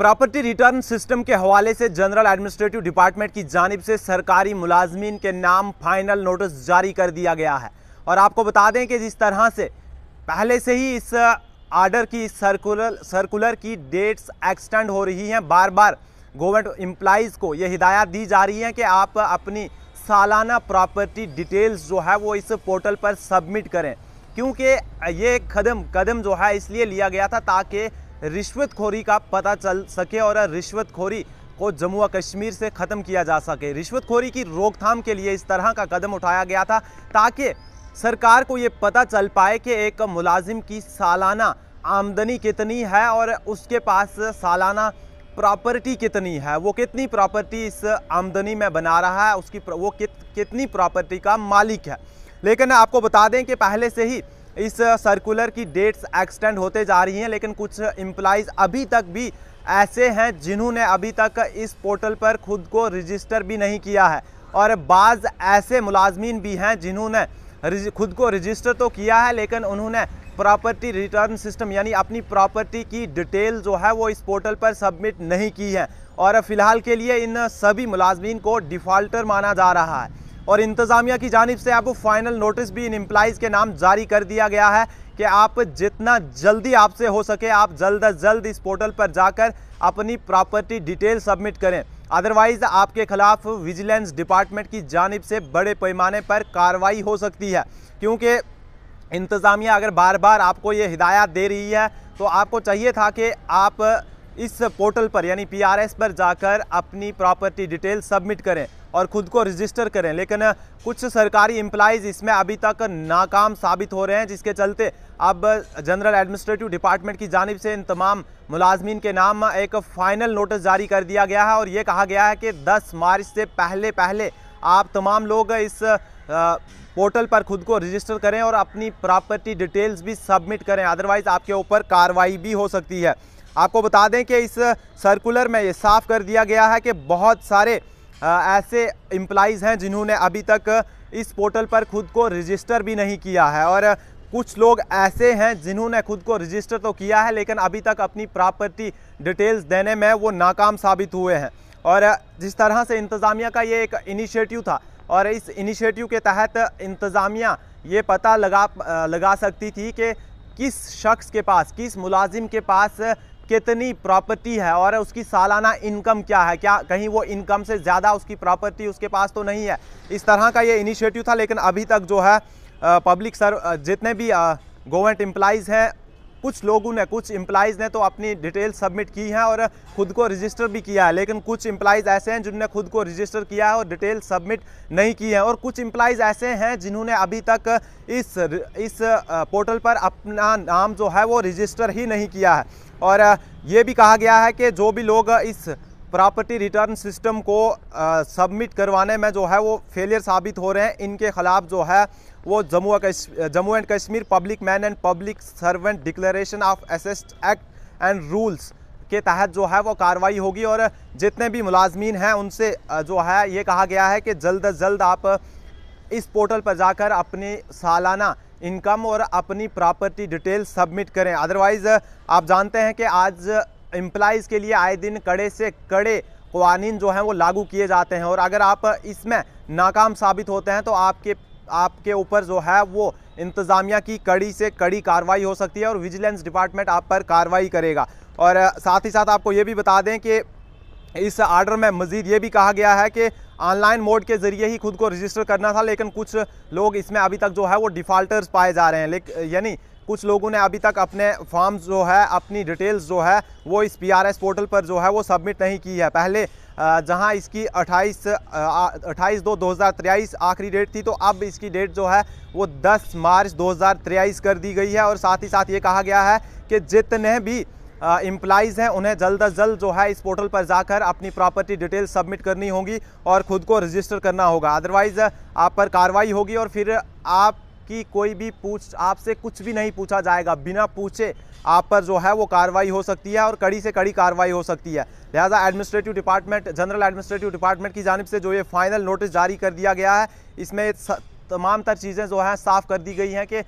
property return system के हवाले से जनरल एडमिनिस्ट्रेटिव डिपार्टमेंट की जानब से सरकारी मुलाजमीन के नाम फाइनल नोटिस जारी कर दिया गया है और आपको बता दें कि जिस तरह से पहले से ही इस आर्डर की सर्कुलर सर्कुलर की डेट्स एक्सटेंड हो रही हैं बार बार गवर्नमेंट एम्प्लाइज़ को ये हिदायत दी जा रही है कि आप अपनी सालाना प्रॉपर्टी डिटेल्स जो है वो इस पोर्टल पर सबमिट करें क्योंकि ये कदम कदम जो है इसलिए लिया गया था ताकि रिश्वतखोरी का पता चल सके और रिश्वतखोरी को जम्मू कश्मीर से ख़त्म किया जा सके रिश्वतखोरी की रोकथाम के लिए इस तरह का कदम उठाया गया था ताकि सरकार को ये पता चल पाए कि एक मुलाजिम की सालाना आमदनी कितनी है और उसके पास सालाना प्रॉपर्टी कितनी है वो कितनी प्रॉपर्टी इस आमदनी में बना रहा है उसकी वो कित, कितनी प्रॉपर्टी का मालिक है लेकिन आपको बता दें कि पहले से ही इस सर्कुलर की डेट्स एक्सटेंड होते जा रही हैं लेकिन कुछ एम्प्लाइज अभी तक भी ऐसे हैं जिन्होंने अभी तक इस पोर्टल पर खुद को रजिस्टर भी नहीं किया है और बाज़ ऐसे मुलाजमीन भी हैं जिन्होंने खुद को रजिस्टर तो किया है लेकिन उन्होंने प्रॉपर्टी रिटर्न सिस्टम यानी अपनी प्रॉपर्टी की डिटेल जो है वो इस पोर्टल पर सबमिट नहीं की है और फ़िलहाल के लिए इन सभी मुलाजमीन को डिफ़ॉल्टर माना जा रहा है और इंतज़ामिया की जानब से आपको फ़ाइनल नोटिस भी इन एम्प्लाइज़ के नाम जारी कर दिया गया है कि आप जितना जल्दी आपसे हो सके आप जल्द अज जल्द इस पोर्टल पर जाकर अपनी प्रॉपर्टी डिटेल सबमिट करें अदरवाइज़ आपके खिलाफ विजिलेंस डिपार्टमेंट की जानब से बड़े पैमाने पर कार्रवाई हो सकती है क्योंकि इंतज़ामिया अगर बार बार आपको ये हिदायत दे रही है तो आपको चाहिए था कि आप इस पोर्टल पर यानी पीआरएस पर जाकर अपनी प्रॉपर्टी डिटेल सबमिट करें और ख़ुद को रजिस्टर करें लेकिन कुछ सरकारी एम्प्लाइज़ इसमें अभी तक नाकाम साबित हो रहे हैं जिसके चलते अब जनरल एडमिनिस्ट्रेटिव डिपार्टमेंट की जानब से इन तमाम मुलाजमीन के नाम एक फ़ाइनल नोटिस जारी कर दिया गया है और ये कहा गया है कि 10 मार्च से पहले पहले आप तमाम लोग इस पोर्टल पर खुद को रजिस्टर करें और अपनी प्रॉपर्टी डिटेल्स भी सबमिट करें अदरवाइज़ आपके ऊपर कार्रवाई भी हो सकती है आपको बता दें कि इस सर्कुलर में ये साफ कर दिया गया है कि बहुत सारे ऐसे एम्प्लाइज़ हैं जिन्होंने अभी तक इस पोर्टल पर खुद को रजिस्टर भी नहीं किया है और कुछ लोग ऐसे हैं जिन्होंने खुद को रजिस्टर तो किया है लेकिन अभी तक अपनी प्रॉपर्टी डिटेल्स देने में वो नाकाम साबित हुए हैं और जिस तरह से इंतज़ामिया का ये एक इनिशिएटिव था और इस इनिशिएटिव के तहत इंतज़ामिया ये पता लगा लगा सकती थी कि किस शख्स के पास किस मुलाजिम के पास कितनी प्रॉपर्टी है और उसकी सालाना इनकम क्या है क्या कहीं वो इनकम से ज़्यादा उसकी प्रॉपर्टी उसके पास तो नहीं है इस तरह का ये इनिशिएटिव था लेकिन अभी तक जो है पब्लिक सर्व जितने भी गवर्नमेंट एम्प्लाइज़ हैं कुछ लोगों ने कुछ एम्प्लाइज़ ने तो अपनी डिटेल सबमिट की है और ख़ुद को रजिस्टर भी किया है लेकिन कुछ एम्प्लाइज़ ऐसे हैं जिनने खुद को रजिस्टर किया है और डिटेल सबमिट नहीं की है और कुछ एम्प्लाइज़ ऐसे हैं जिन्होंने अभी तक इस इस पोर्टल पर अपना नाम जो है वो रजिस्टर ही नहीं किया है और ये भी कहा गया है कि जो भी लोग इस प्रॉपर्टी रिटर्न सिस्टम को सबमिट करवाने में जो है वो फेलियर साबित हो रहे हैं इनके ख़िलाफ़ जो है वो Jammu Jammu and Kashmir public man and public servant declaration of assets act and rules के तहत जो है वो कार्रवाई होगी और जितने भी मुलाजमीन हैं उनसे जो है ये कहा गया है कि जल्द अज जल्द आप इस पोर्टल पर जाकर अपनी सालाना इनकम और अपनी प्रॉपर्टी डिटेल सबमिट करें अदरवाइज़ आप जानते हैं कि आज एम्प्लाइज़ के लिए आए दिन कड़े से कड़े कवानीन जो हैं वो लागू किए जाते हैं और अगर आप इसमें नाकाम साबित होते हैं तो आपके आपके ऊपर जो है वो इंतज़ामिया की कड़ी से कड़ी कार्रवाई हो सकती है और विजिलेंस डिपार्टमेंट आप पर कार्रवाई करेगा और साथ ही साथ आपको ये भी बता दें कि इस आर्डर में मज़ीद ये भी कहा गया है कि ऑनलाइन मोड के ज़रिए ही खुद को रजिस्टर करना था लेकिन कुछ लोग इसमें अभी तक जो है वो डिफ़ाल्टर्स पाए जा रहे हैं लेकिन यानी कुछ लोगों ने अभी तक अपने फॉर्म्स जो है अपनी डिटेल्स जो है वो इस पीआरएस पोर्टल पर जो है वो सबमिट नहीं की है पहले जहां इसकी 28 28 दो 2023 आखिरी डेट थी तो अब इसकी डेट जो है वो 10 मार्च 2023 कर दी गई है और साथ ही साथ ये कहा गया है कि जितने भी एम्प्लाइज़ हैं उन्हें जल्द अज जल्द जो है इस पोर्टल पर जाकर अपनी प्रॉपर्टी डिटेल सबमिट करनी होगी और ख़ुद को रजिस्टर करना होगा अदरवाइज़ आप पर कार्रवाई होगी और फिर आपकी कोई भी पूछ आपसे कुछ भी नहीं पूछा जाएगा बिना पूछे आप पर जो है वो कार्रवाई हो सकती है और कड़ी से कड़ी कार्रवाई हो सकती है लिहाजा administrative department general administrative department की जानब से जो ये फाइनल नोटिस जारी कर दिया गया है इसमें तमाम तर चीज़ें जो हैं साफ़ कर दी गई हैं कि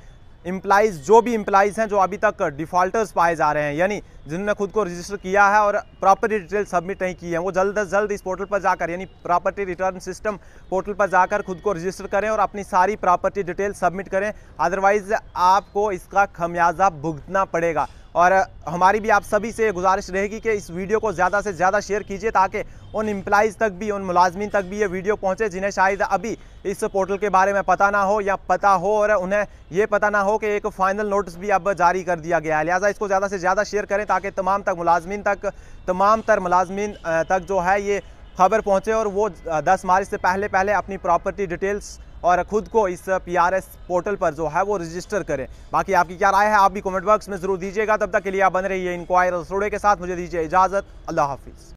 इम्प्लाइज जो भी इम्प्लाइज हैं जो अभी तक डिफ़ॉल्टर्स पाए जा रहे हैं यानी जिन्होंने खुद को रजिस्टर किया है और प्रॉपर्टी डिटेल सबमिट नहीं की है वो जल्द अज जल्द इस पोर्टल पर जाकर यानी प्रॉपर्टी रिटर्न सिस्टम पोर्टल पर जाकर खुद को रजिस्टर करें और अपनी सारी प्रॉपर्टी डिटेल सबमिट करें अदरवाइज़ आपको इसका खमियाजा भुगतना पड़ेगा और हमारी भी आप सभी से गुजारिश रहेगी कि इस वीडियो को ज़्यादा से ज़्यादा शेयर कीजिए ताकि उन एम्प्लाइज़ तक भी उन मुलाजमीन तक भी ये वीडियो पहुँचे जिन्हें शायद अभी इस पोर्टल के बारे में पता ना हो या पता हो और उन्हें ये पता ना हो कि एक फ़ाइनल नोटिस भी अब जारी कर दिया गया है लिहाजा इसको ज़्यादा से ज़्यादा शेयर करें ताकि तमाम तक मुलाजमी तक तमाम तर मुलाजमी तक जो है ये खबर पहुँचे और वो दस मार्च से पहले पहले अपनी प्रॉपर्टी डिटेल्स और ख़ुद को इस पीआरएस पोर्टल पर जो है वो रजिस्टर करें बाकी आपकी क्या राय है आप भी कमेंट बॉक्स में ज़रूर दीजिएगा तब तक के लिए आप बन रही है इंक्वायर और रसोड़े के साथ मुझे दीजिए इजाज़त अल्लाह हाफिज़